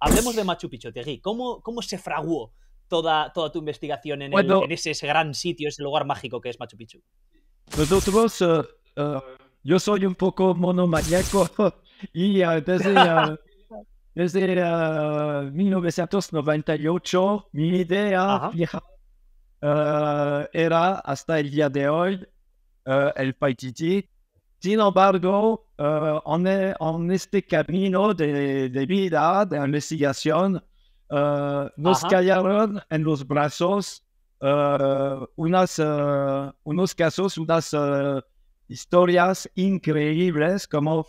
hablemos de Machu Picchu, Tegui. ¿Cómo, ¿Cómo se fraguó toda, toda tu investigación en, en, ese gran sitio, ese lugar mágico que es Machu Picchu? Nosotros, pues, eh, eh, yo soy un poco monomaniaco y eh, desde, desde 1998 mi idea era hasta el día de hoy el Paititi sin embargo, euh, en, este camino de, vida, de investigación, nos cayeron en los brazos euh, unas, euh, unos casos, unas historias increíbles como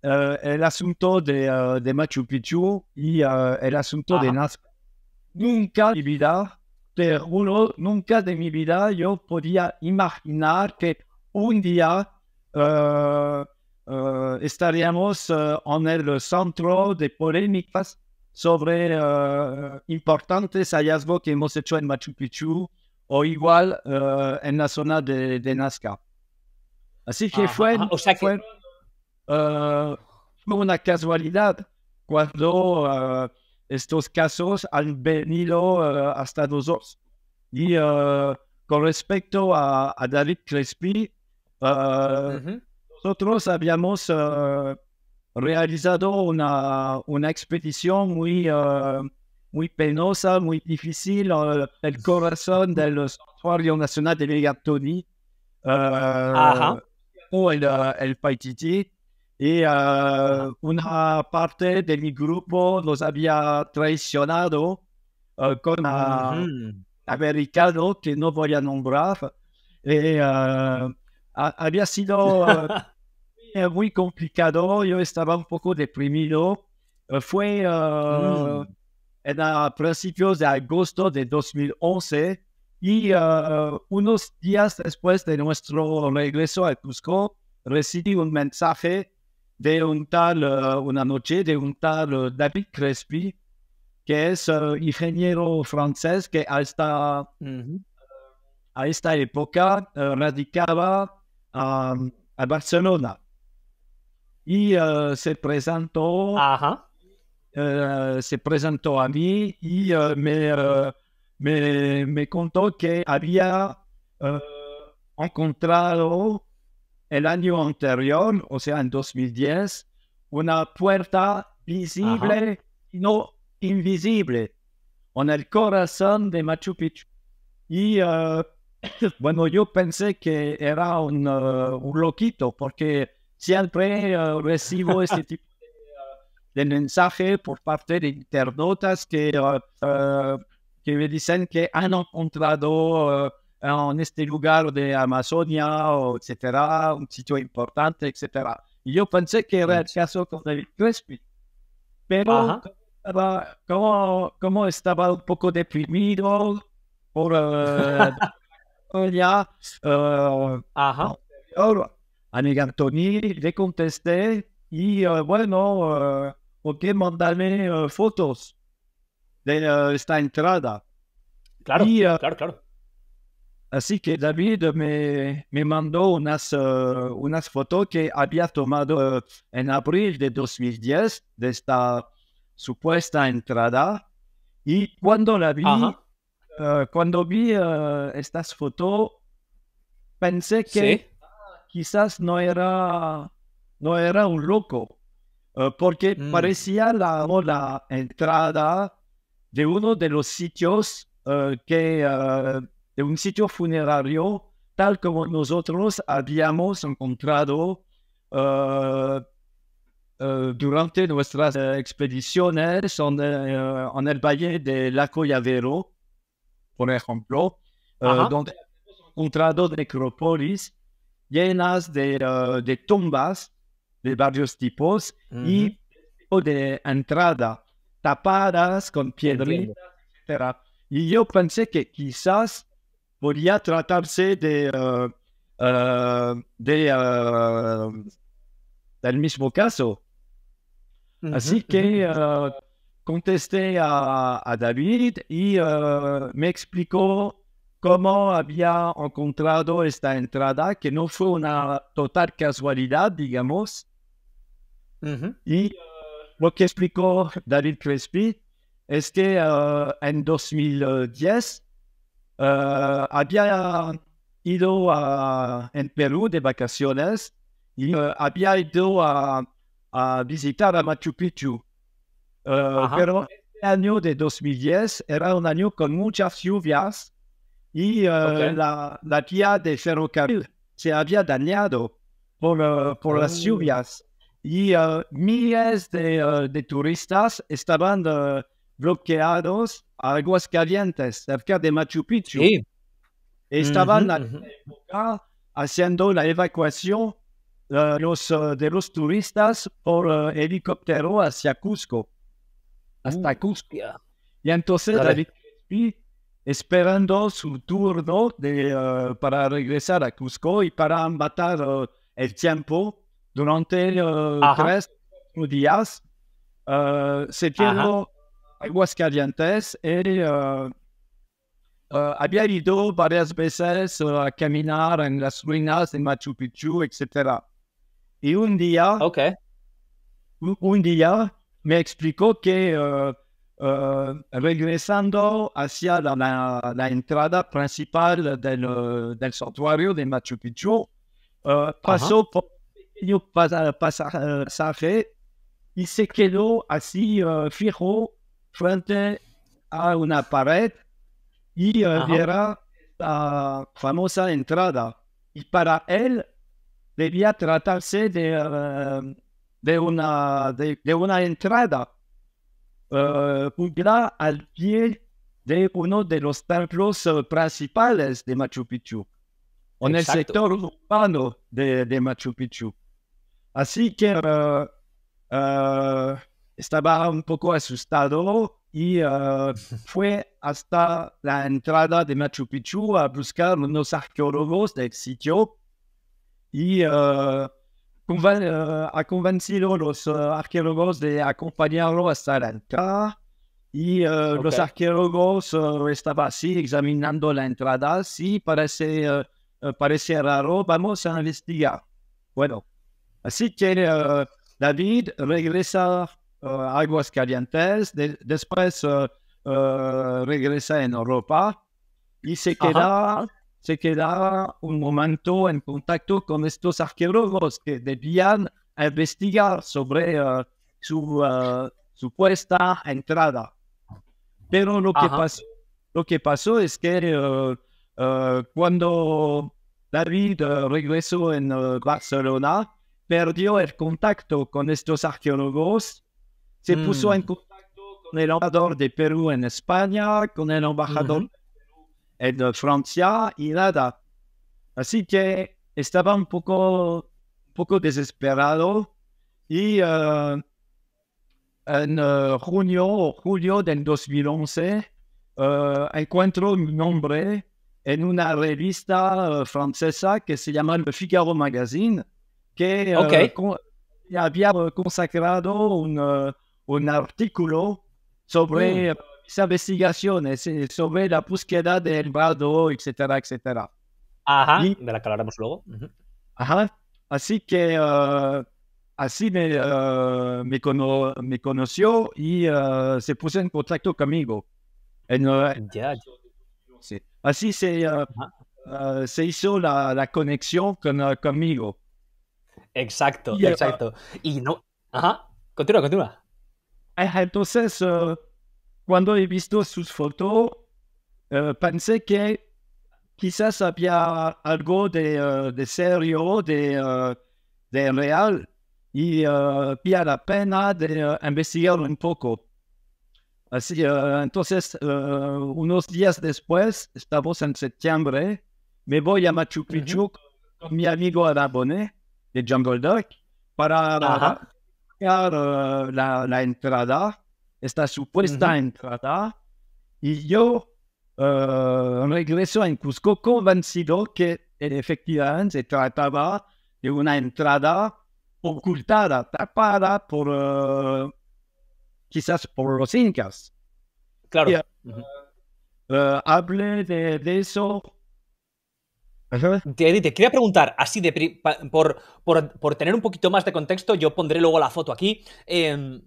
el asunto de, Machu Picchu y el asunto de Nazca. Nunca en mi vida, nunca de mi vida yo podía imaginar que un día eh, eh, estaríamos eh, en el centro de polémicas sobre importantes hallazgos que hemos hecho en Machu Picchu o igual en la zona de, Nazca. Así que fue, una casualidad cuando estos casos han venido hasta nosotros. Y con respecto a, a David Crespi, Uh -huh. Mm-hmm. Nosotros habíamos realizado una, una expedición muy, euh, muy penosa, muy difícil, euh, el corazón del Santuario Nacional de Ligatoni. Euh, Ajá. Ah, ah. o el, el Paititi. Y uh, una parte de mi grupo los había traicionado con un mm-hmm. americano que no voy a nombrar. había sido eh, muy complicado, yo estaba un poco deprimido. Eh, fue en, eh, mm. a principios de agosto de 2011 y unos días después de nuestro regreso a Cusco, recibí un mensaje de un tal, una noche, de un tal David Crespi, que es ingeniero francés que hasta a esta época radicaba Euh, à Barcelona y eh, se presentó Ajá. moi eh, se presentó a mí y eh, me, me, contó que había encontrado el año anterior, o sea, en 2010, una puerta visible y no invisible en el corazón de Machu Picchu. Y bueno, yo pensé que era un, eh, loquito porque siempre eh, recibo este tipo eh, de, mensaje por parte de internautas que, que me dicen que han encontrado en este lugar de Amazonia, etcétera, un sitio importante, etcétera. yo pensé que era el caso con David Crespi, pero como, como, estaba un poco deprimido por... ya a mi Gantoni, le contesté y eh, bueno, eh, ok mandarme eh, fotos de esta entrada? Claro, claro, claro. Así que David me, mandó unas, unas fotos que había tomado en abril de 2010 de esta supuesta entrada. Y cuando la vi, Ah, cuando vi ah, estas fotos, pensé que quizás no era, no era un loco, ah, porque mm. parecía la, entrada de uno de los sitios que, de un sitio funerario, tal como nosotros habíamos encontrado durante nuestras expediciones eh, en, el valle de Laco Llavero por ejemplo, eh, donde donde hemos encontrado necrópolis llenas eh, de, tumbas de varios tipos y y de entrada tapadas con piedras, Y yo pensé que quizás podría tratarse de, eh, de del mismo caso. Así que contesté a, David y me explicó cómo había encontrado esta entrada, que no fue una total casualidad, digamos. Y eh, lo que explicó David Crespi es que eh, en 2010 eh, había ido a, en Perú de vacaciones y había ido a visitar a Machu Picchu. Eh, pero el este año de 2010 era un año con muchas lluvias y eh, la, la de ferrocarril se había dañado por, eh, por las oh. lluvias y miles de, turistas estaban bloqueados a aguas calientes cerca de Machu Picchu. Estaban haciendo la evacuación los, de los turistas por helicóptero hacia Cusco hasta uh. Cusco... Y entonces David esperando su turno de, eh, para regresar a Cusco y para matar eh, el tiempo durante eh, tres días. se quedó aguas calientes y había ido varias veces a caminar en las ruinas de Machu Picchu, etc. Y un día, un día me explicó que uh, regresando hacia la, la, entrada principal del, del santuario de Machu Picchu, eh, pasó por un pequeño pasaje y se quedó así fijo frente a una pared y era la famosa entrada. Y para él debía tratarse de de una, de, una entrada uh, al pie de uno de los templos eh, principales de Machu Picchu, en el sector urbano de, de, Machu Picchu. Así que eh, estaba un poco asustado y fue hasta la entrada de Machu Picchu a buscar unos arqueólogos del sitio y a euh, convencido euh, euh, los arqueólogos de acompañarlo hasta la entrada y los arqueólogos estaban así examinando la entrada. Sí, parece, parece raro, vamos a investigar. Bueno, así que eh, David regresa eh, a Aguascalientes, después eh, regresa en Europa y se queda se quedaba un momento en contacto con estos arqueólogos que debían investigar sobre eh, su eh, supuesta entrada. Pero lo que, pasó, lo que pasó es que eh, cuando David regresó en Barcelona, perdió el contacto con estos arqueólogos, se puso en mm. contacto con el embajador de Perú en España, con el embajador en Francia y nada. Así que estaba un poco, un poco desesperado y eh, en eh, junio o julio del 2011 eh, encuentro un nombre en una revista francesa que se llama Le Figaro Magazine, que había consagrado un, artículo sobre... Mm investigaciones eh, sobre la búsqueda del bardo, etcétera, etcétera. Ajá, la luego. Ajá, así que ah, así me, ah, me, conoció y ah, se puso en contacto conmigo. Así se, se hizo la, conexión con, conmigo. Exacto, exacto. y no. Ajá, continúa, continúa. Entonces cuando he visto sus fotos, eh, pensé que quizás había algo de, eh, serio, eh, de, real, y había la pena de investigar un poco. Así, entonces, unos días después, estamos en septiembre, me voy a Machu Picchu con mi amigo Arabone, de Jungle Duck para la entrada esta supuesta entrada y yo uh, regreso en Cusco convencido que efectivamente se trataba de una entrada ocultada, tapada por eh, quizás por los incas. Claro. Eh, hable de, eso te, quería preguntar, así de, por, por, tener un poquito más de contexto, yo pondré luego la foto aquí. Em,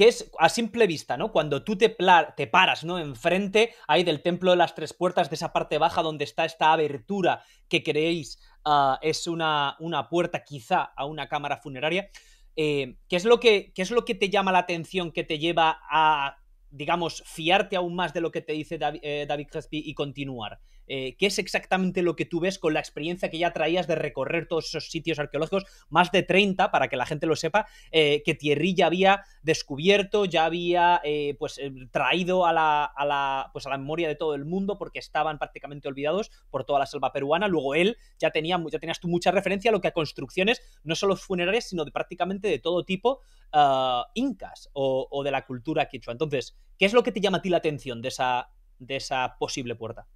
que es a simple vista, ¿no? Cuando tú te, paras, ¿no? Enfrente, del templo de las tres puertas, de esa parte baja donde está esta abertura que creéis ah, es una, puerta quizá a una cámara funeraria. Eh, ¿qué, es lo que, es lo que te llama la atención que te lleva a, digamos, fiarte aún más de lo que te dice eh, David, David Crespi y continuar? Eh, qué es exactamente lo que tú ves con la experiencia que ya traías de recorrer todos esos sitios arqueológicos, más de 30, para que la gente lo sepa, eh, que Thierry ya había descubierto, ya había eh, pues traído a la, a la, pues, a la memoria de todo el mundo porque estaban prácticamente olvidados por toda la selva peruana. Luego él ya, tenía, ya tenías tú mucha referencia a lo que a construcciones, no solo funerarias, sino de prácticamente de todo tipo, ah, incas o, o de la cultura quichua. Entonces, ¿qué es lo que te llama a ti la atención de esa, de esa posible puerta?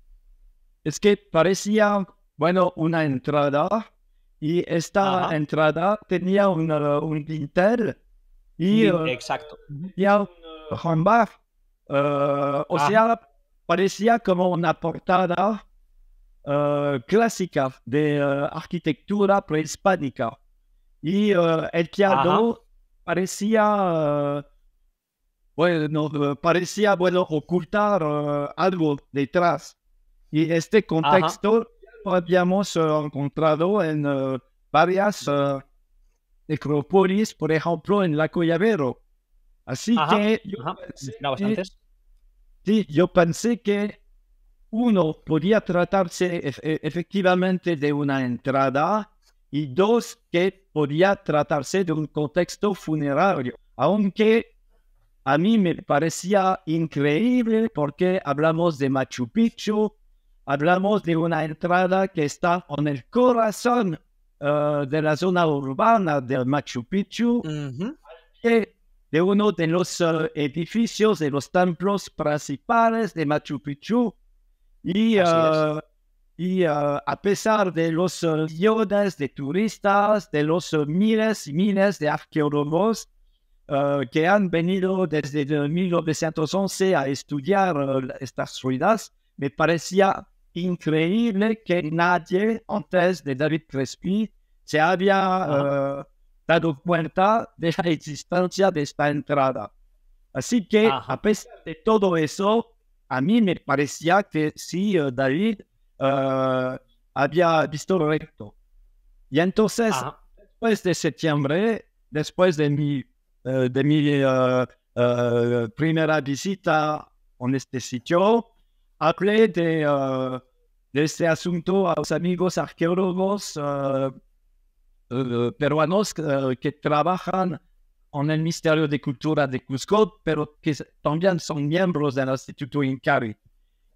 es que parecía, bueno, una entrada y esta entrada tenía un dintel uh, y... Uh, exacto. un uh, o ah. sea, parecía como una portada clásica de arquitectura prehispánica. Y el teatro parecía... bueno, parecía, bueno, ocultar algo detrás. Y este contexto lo habíamos eh, encontrado en eh, varias eh, necrópolis, por ejemplo, en la collavero Así que yo sí, yo pensé que uno podía tratarse e-, efectivamente de una entrada y dos, que podía tratarse de un contexto funerario, aunque a mí me parecía increíble porque hablamos de Machu Picchu, hablamos de una entrada que está en el corazón eh, de la zona urbana de Machu Picchu, de uno de los eh, edificios de los templos principales de Machu Picchu. Y, eh, y a pesar de los millones de turistas, de los miles y miles de arqueólogos que han venido desde 1911 a estudiar estas ruinas, me parecía increíble que nadie antes de David Crespi se había eh, dado cuenta de la existencia de esta entrada. Así que, a pesar de todo eso, a mí me parecía que sí, eh, David eh, había visto recto. Y entonces, después de septiembre, después de mi, de mi primera visita en este sitio, hablé de, euh, de este asunto a los amigos arqueólogos eh, eh, peruanos eh, que trabajan en el Ministerio de Cultura de Cusco, pero que también son miembros del Instituto Incari.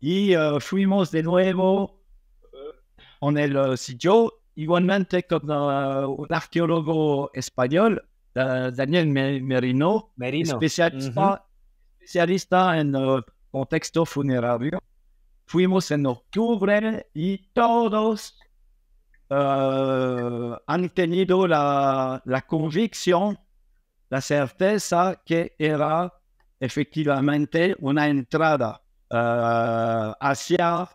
Y fuimos de nuevo en el sitio, e igualmente con un arqueólogo español, Daniel Merino, Merino. especialista en contexto funerario. Fuimos en octubre y todos eh, han tenido la, la convicción, la certeza que era efectivamente una entrada eh, hacia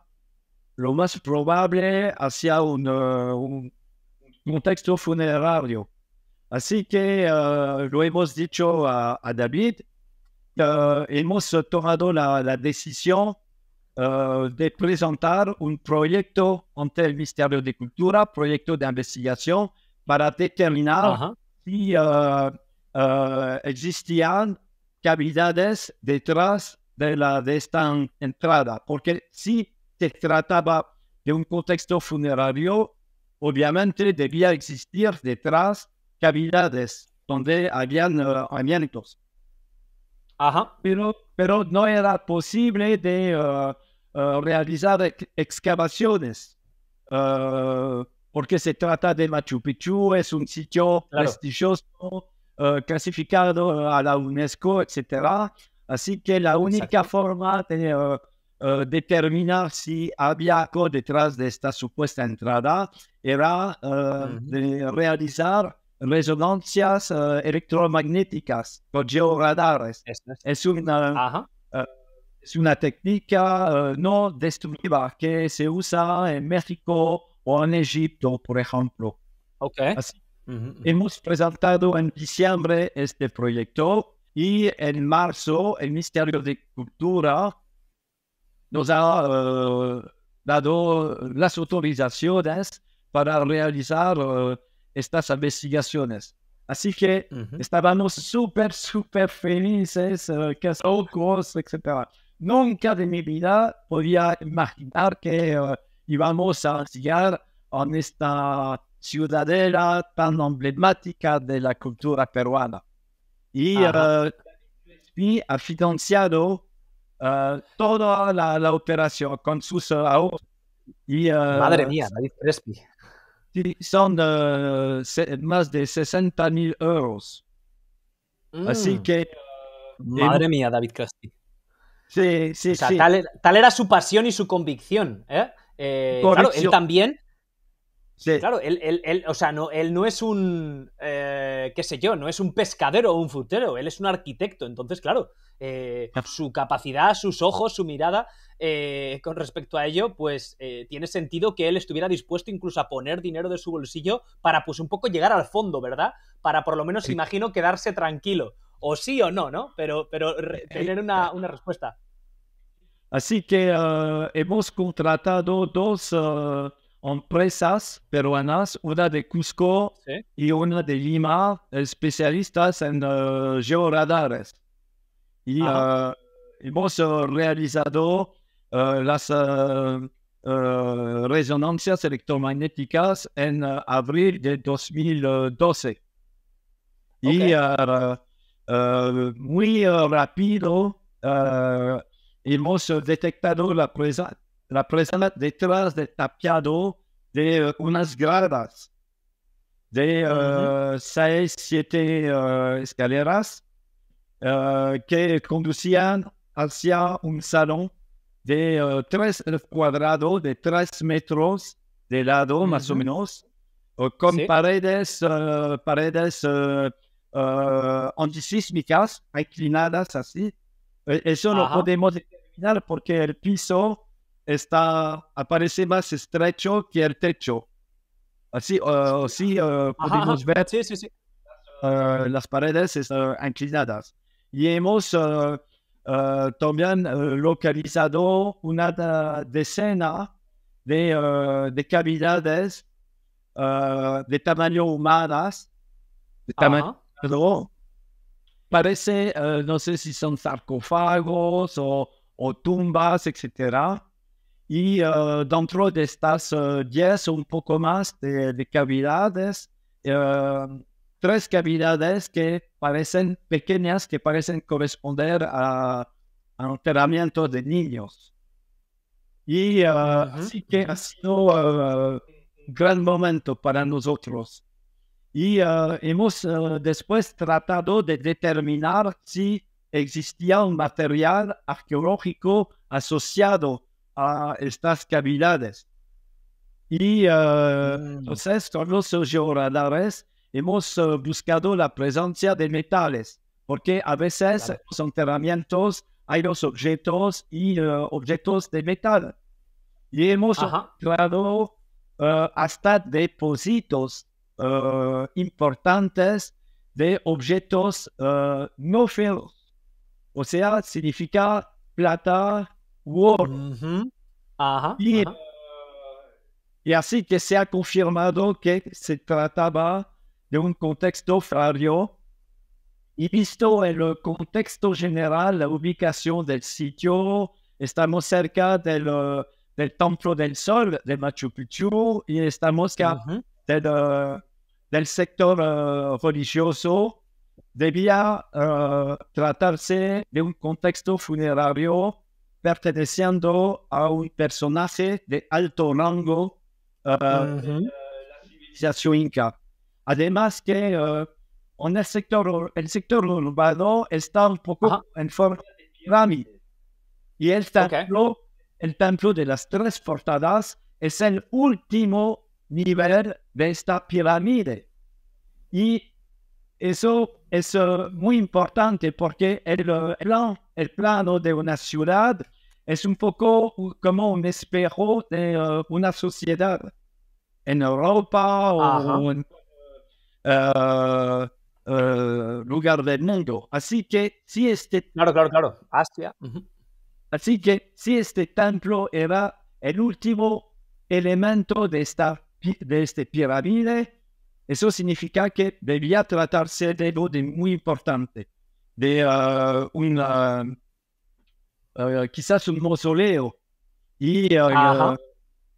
lo más probable, hacia un, eh, contexto funerario. Así que lo hemos dicho a David eh, hemos tomado la, decisión eh, de presentar un proyecto ante el Ministerio de Cultura, proyecto de investigación, para determinar si eh, existían cavidades detrás de, la, de esta entrada, porque si se trataba de un contexto funerario, obviamente debía existir detrás cavidades donde habían uh, pero, pero no era posible de eh, eh, realizar excavaciones. Eh, porque se trata de Machu Picchu, es un sitio prestigioso, clasificado a la UNESCO, etc. Así que la única forma de determinar si había algo detrás de esta supuesta entrada era de realizar resonancias eh, electromagnéticas con georadares. Es, una, eh, es una técnica eh, no destructiva que se usa en México o en Egipto, por ejemplo. Hemos presentado en diciembre este proyecto y en marzo el Ministerio de Cultura nos ha dado las autorizaciones para realizar estas investigaciones. Así que estábamos súper, súper felices, eh, que que locos, etc. Nunca de mi vida podía imaginar que eh, íbamos a llegar a esta ciudadela tan emblemática de la cultura peruana. Y y ha eh, financiado toda la, operación con sus ahorros. Madre mía, David Crespi son euh, de más de 60 mil euros. Así mm. que... Euh, Madre mía, David Castillo. Sí, sí, Tal, era su pasión y su convicción. Eh, eh claro, él también Claro, él, él, él, o sea, no, él no es un, eh, qué sé yo, no es un pescadero o un frutero, él es un arquitecto. Entonces, claro, eh, su capacidad, sus ojos, su mirada, eh, con respecto a ello, pues tiene sentido que él estuviera dispuesto incluso a poner dinero de su bolsillo para, pues, un poco llegar al fondo, ¿verdad? Para, por lo menos, imagino, quedarse tranquilo. O sí o no, ¿no? Pero, pero tener una, una respuesta. Así que ah, hemos contratado dos... Ah, en presas peruanas, una de Cusco et y una de Lima, especialistas en géoradars. Eh, georadares. Y uh, hemos eh, realizado uh, las resonancias en avril de 2012. Et très rapidement, rápido hemos detectado la, présence. representa detrás del tapiado de eh, unas gradas de eh, seis, siete eh, escaleras que conducían hacia un salón de tres cuadrados de tres metros de lado, más o menos, con paredes, paredes antisísmicas inclinadas así. E, eso lo podemos determinar porque el piso está, aparece más estrecho que el techo. Así, podemos ver las paredes inclinadas. Eh, y hemos eh, eh, también localizado una decena de, cavidades de tamaño humanas. De tamaño, parece, no sé si son sarcófagos o, o tumbas, etcétera y eh, dentro de estas 10 eh, o un poco más de, cavidades, eh, tres cavidades que parecen pequeñas, que parecen corresponder a, a enterramientos de niños. Y así que ha sido un gran momento para nosotros. Y hemos después tratado de determinar si existía un material arqueológico asociado a estas cavidades. Y entonces, eh, mm. con los georadares, hemos eh, buscado la presencia de metales, porque a veces son los enterramientos hay los objetos y eh, objetos de metal. Y hemos encontrado hasta depósitos importantes de objetos no feos. O sea, significa plata, Mm-hmm. Euh, et ainsi que se ha donc que se trataba de un contexto frario y visto el contexto general, la ubicación del sitio, estamos cerca del, euh, del Templo del Sol de Machu Picchu y estamos sommes mm-hmm. del, euh, del, sector religioso. Debía tratarse de un contexto funerario perteneciendo a un personaje de alto rango de eh, la civilización inca. Además que eh, en el sector, el sector urbano está un poco en forma de pirámide. Y el templo, el templo de las tres portadas es el último nivel de esta pirámide. Y eso es muy importante porque el, el, el, plano de una ciudad es un poco como un espejo de uh, una sociedad en Europa o en uh, uh, lugar del mundo. Así que si este... Claro, claro, claro. Asia. Así que si este templo era el último elemento de esta, de este pirámide, eso significa que debía tratarse de algo de muy importante, de eh, una, eh, eh, quizás un mausoleo. Y,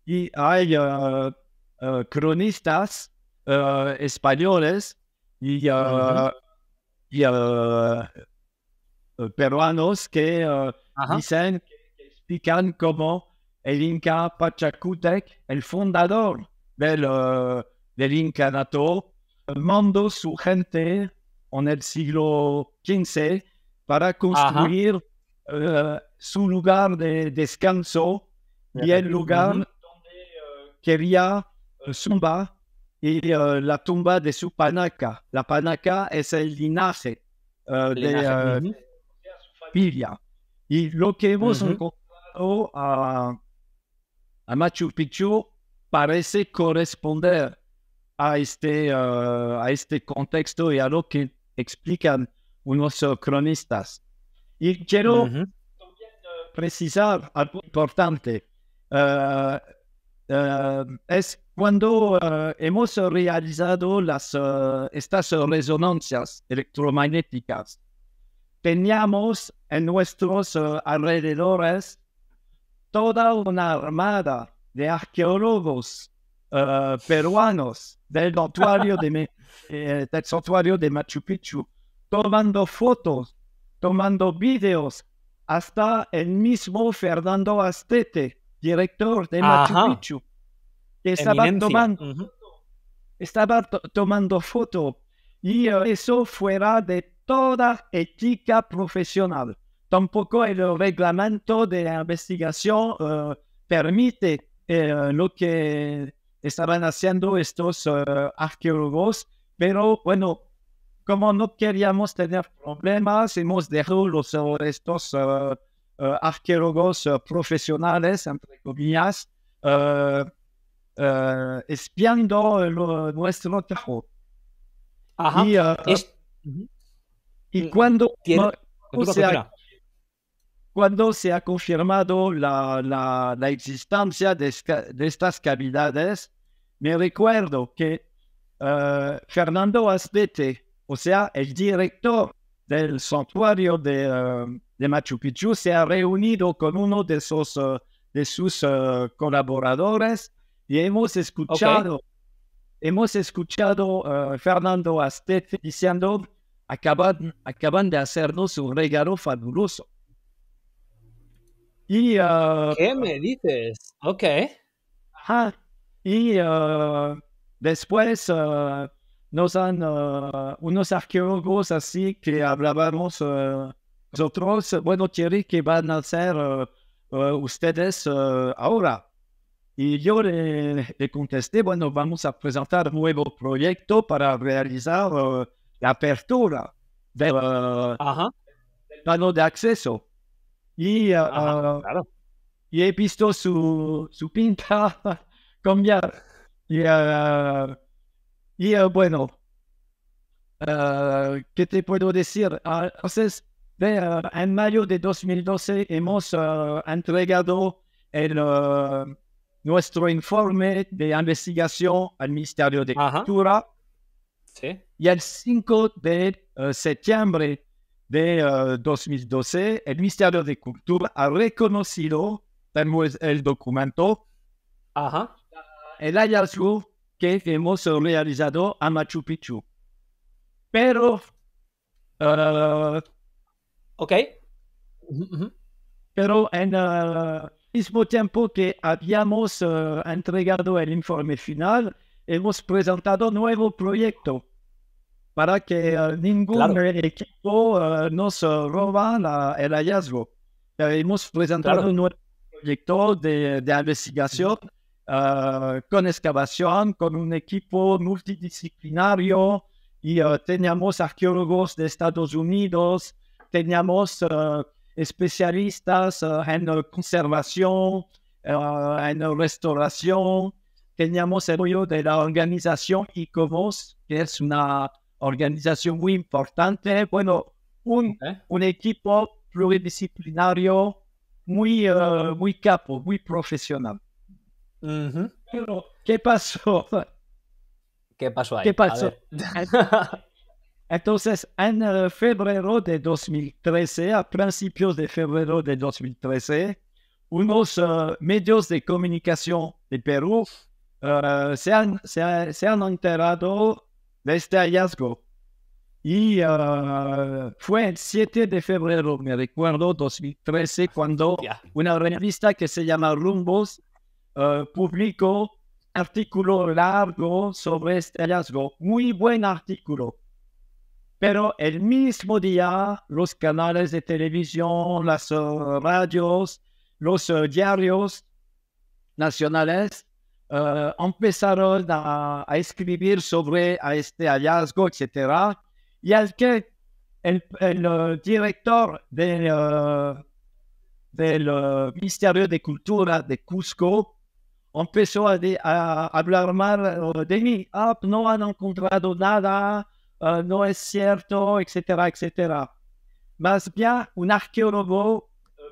y hay cronistas españoles y, y peruanos que dicen, que explican cómo el Inca Pachacutec, el fundador del del Incanato, mandó su gente en el siglo XV para construir eh, su lugar de descanso y el lugar donde eh, quería zumba eh, y la tumba de su panaca. La panaca es el linaje, de, su familia. Y lo que hemos encontrado a, a Machu Picchu parece corresponder a este, ah, a este contexto y a lo que explican unos cronistas. Y quiero precisar algo importante. Ah, ah, es cuando hemos realizado las, estas resonancias electromagnéticas, teníamos en nuestros alrededores toda una armada de arqueólogos Euh, peruanos del santuario de, eh, de Machu Picchu, tomando fotos, tomando videos, hasta el mismo Fernando Astete, director de Machu Picchu, estaba tomando, estaba tomando fotos... y eso fuera de toda ética profesional. Tampoco el reglamento de la investigación eh, permite eh, lo que estaban haciendo estos eh, arqueólogos, pero bueno, como no queríamos tener problemas, hemos dejado los, eh, estos eh, arqueólogos profesionales, entre comillas, espiando nuestro trabajo. Ajá. Y, mm, cuando, cuando se ha confirmado la, la, existencia de, estas cavidades, me recuerdo que eh, Fernando Astete, o sea, el director del santuario eh, de, Machu Picchu, se ha reunido con uno de sus, eh, sus colaboradores y hemos escuchado, hemos escuchado Fernando Astete diciendo, acaban, de hacernos un regalo fabuloso. Y, ¿Qué me dices? Ok. Ajá. Y ah, después ah, nos han ah, unos arqueólogos así que hablábamos nosotros, bueno, Thierry, ¿qué van a hacer ustedes ahora? Y yo le, contesté, bueno, vamos a presentar un nuevo proyecto para realizar la apertura del, panel de acceso. Y, y he visto su, su pinta cambiar. Y, y bueno, ¿qué te puedo decir? entonces, en mayo de 2012 hemos ah, entregado ah, nuestro informe de investigación al Ministerio de Cultura. Y el 5 de ah, septiembre de 2012, el Ministerio de Cultura ha reconocido el documento Ajá el hallazgo que hemos realizado a Machu Picchu. Pero... Ah, ok. Pero en el ah, mismo tiempo que habíamos ah, entregado el informe final, hemos presentado nuevo proyecto para que ningún equipo nos roba el hallazgo. hemos presentado un nuevo proyecto de, investigación. Eh, con excavación, con un equipo multidisciplinario y eh, teníamos arqueólogos de Estados Unidos, teníamos eh, especialistas en conservación, en restauración, teníamos el apoyo de la organización ICOMOS, que es una organización muy importante. Bueno, un, un equipo pluridisciplinario muy, muy capo, muy profesional. Pero, ¿qué pasó? ¿Qué pasó ahí? ¿Qué pasó? Entonces, en febrero de 2013, a principios de febrero de 2013, unos eh, medios de comunicación de Perú eh, se, han, enterado de este hallazgo. Y eh, fue el 7 de febrero, me recuerdo, 2013, cuando una revista que se llama Rumbos eh, publicó artículo largo sobre este hallazgo, muy buen artículo. Pero el mismo día, los canales de televisión, las eh, radios, los eh, diarios nacionales empezaron a, escribir sobre a este hallazgo, etc. Y al que el, director del, del Ministerio de Cultura de Cusco empezó a, hablar mal de mí. Ah, no han encontrado nada, ah, no es cierto, etcétera, etcétera. Más bien, un arqueólogo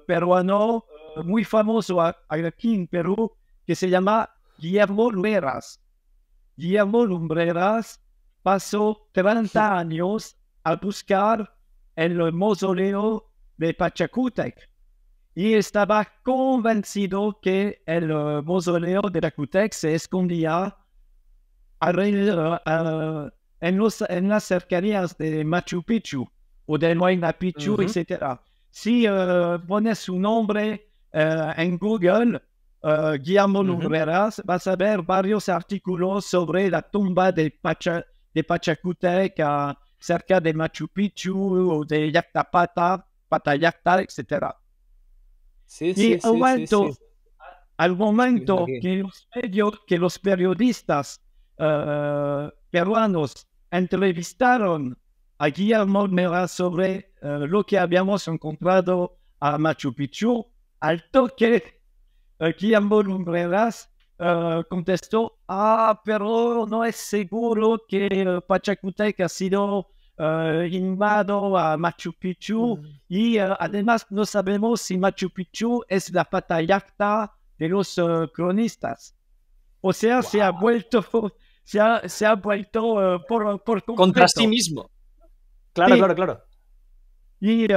peruano muy famoso aquí en Perú que se llama Guillermo Lumbreras. Guillermo Lumbreras pasó 30 años a buscar en el mausoleo de Pachacútec Y estaba convencido que el uh, mausoleo de Rakutek se escondía en, los, en, las cercanías de Machu Picchu o de Huayna Picchu, etc. Mm-hmm. Si euh, pones su nombre euh, en Google, euh, Guillermo mm-hmm. Lumberas -huh. vas a ver varios artículos sobre la tumba de, Pacha, de Pachacutec cerca de Machu Picchu o de Yactapata, Patayacta, etc. y al momento que los periodistas eh, peruanos entrevistaron a Guillermo Mera sobre eh, lo que habíamos encontrado a Machu Picchu, al toque eh, Guillermo Lumbreras contestó, ah, pero no es seguro que Pachacutec ha sido eh, invado a Machu Picchu mm. y eh, además no sabemos si Machu Picchu es la patallacta de los eh, cronistas. O sea, se ha vuelto, se ha, se ha vuelto por, por Contra sí mismo. Claro, claro, claro. Y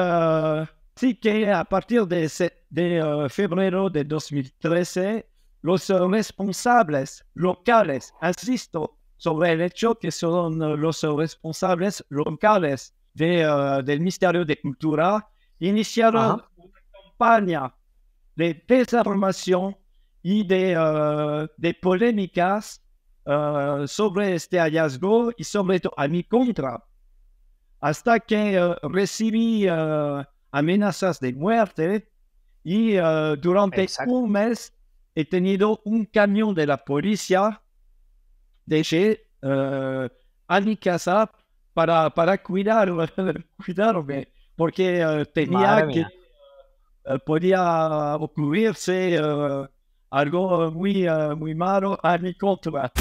sí que a partir de, de febrero de 2013, los responsables locales, insisto, sobre el hecho que son los euh, responsables locales del euh, Ministerio de Cultura, iniciaron una campaña de desinformación y de, euh, polémicas sobre este hallazgo y sobre todo a mi contra, hasta que recibí amenazas de muerte y durante un mes he tenido un camión de la policía dejé eh, a mi casa para, para cuidar, cuidarme, porque eh, tenía que eh, podía ocurrirse algo muy, muy malo a mi contra.